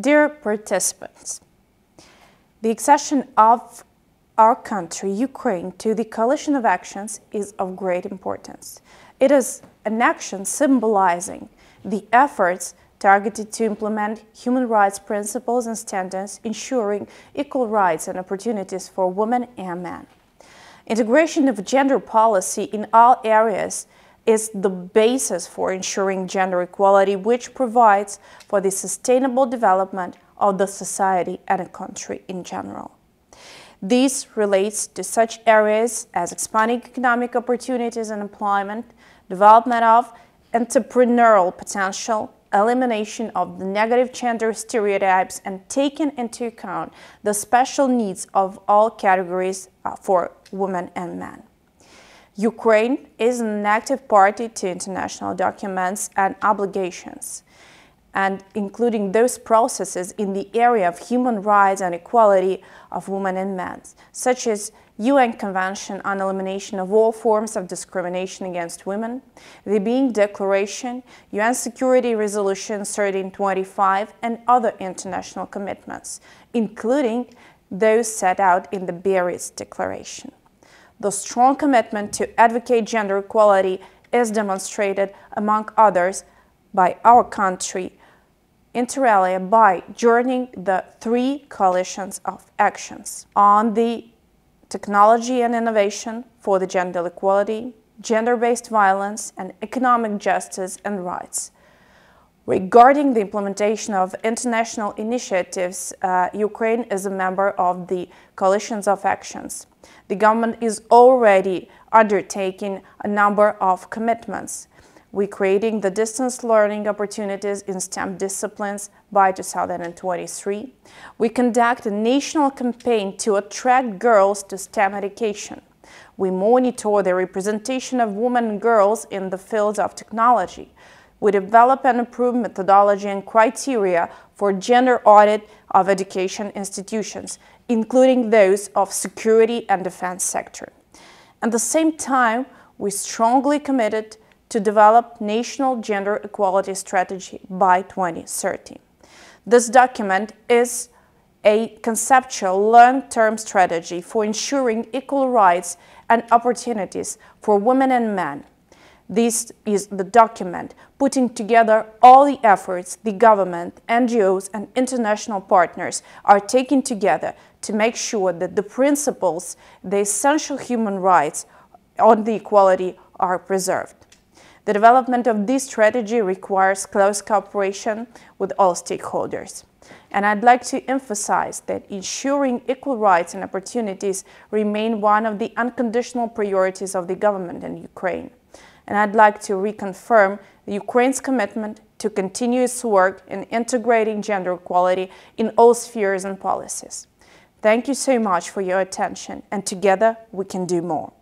Dear participants, the accession of our country, Ukraine, to the coalition of actions is of great importance. It is an action symbolizing the efforts targeted to implement human rights principles and standards, ensuring equal rights and opportunities for women and men. Integration of gender policy in all areas is the basis for ensuring gender equality, which provides for the sustainable development of the society and a country in general. This relates to such areas as expanding economic opportunities and employment, development of entrepreneurial potential, elimination of the negative gender stereotypes and taking into account the special needs of all categories uh, for women and men. Ukraine is an active party to international documents and obligations, and including those processes in the area of human rights and equality of women and men, such as UN Convention on Elimination of All Forms of Discrimination Against Women, the Being Declaration, UN Security Resolution 1325, and other international commitments, including those set out in the Paris Declaration. The strong commitment to advocate gender equality is demonstrated, among others, by our country, inter alia by joining the three coalitions of actions on the technology and innovation for the gender equality, gender-based violence, and economic justice and rights. Regarding the implementation of international initiatives, uh, Ukraine is a member of the Coalitions of Actions. The government is already undertaking a number of commitments. We're creating the distance learning opportunities in STEM disciplines by 2023. We conduct a national campaign to attract girls to STEM education. We monitor the representation of women and girls in the fields of technology we develop and improve methodology and criteria for gender audit of education institutions, including those of security and defense sector. At the same time, we strongly committed to develop national gender equality strategy by 2030. This document is a conceptual long-term strategy for ensuring equal rights and opportunities for women and men this is the document putting together all the efforts the government, NGOs and international partners are taking together to make sure that the principles, the essential human rights on the equality are preserved. The development of this strategy requires close cooperation with all stakeholders. And I'd like to emphasize that ensuring equal rights and opportunities remain one of the unconditional priorities of the government in Ukraine and I'd like to reconfirm Ukraine's commitment to continue its work in integrating gender equality in all spheres and policies. Thank you so much for your attention, and together we can do more.